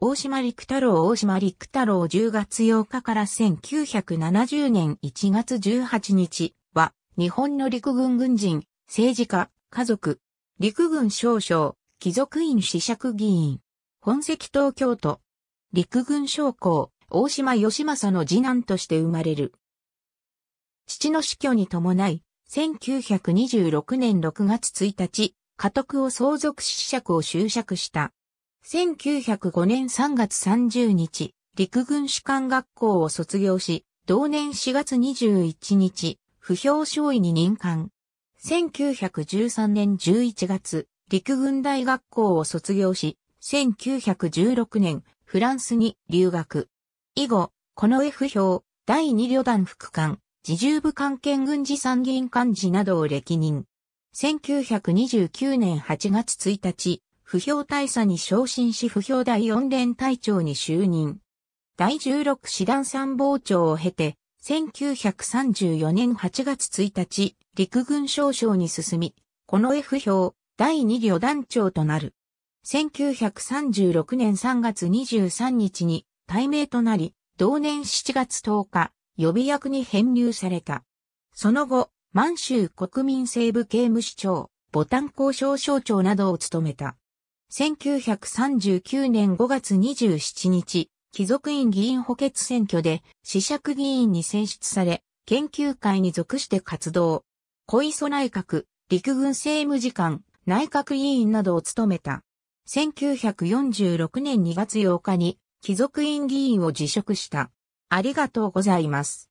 大島陸太郎大島陸太郎10月8日から1970年1月18日は、日本の陸軍軍人、政治家、家族、陸軍少将、貴族院子爵議員、本籍東京都、陸軍将校、大島義政の次男として生まれる。父の死去に伴い、1926年6月1日、家督を相続子爵を就職した。1905年3月30日、陸軍士官学校を卒業し、同年4月21日、不評少尉に任官。1913年11月、陸軍大学校を卒業し、1916年、フランスに留学。以後、この F 表、第2旅団副官、自重部官係軍事参議院幹事などを歴任。1929年8月1日、不評大佐に昇進し不評第四連隊長に就任。第十六師団参謀長を経て、1934年8月1日、陸軍少将に進み、この F 票、第二旅団長となる。1936年3月23日に大名となり、同年7月10日、予備役に編入された。その後、満州国民西部刑務士長、ボタン交渉省長などを務めた。1939年5月27日、貴族院議員補欠選挙で、子爵議員に選出され、研究会に属して活動。小磯内閣、陸軍政務次官、内閣委員などを務めた。1946年2月8日に、貴族院議員を辞職した。ありがとうございます。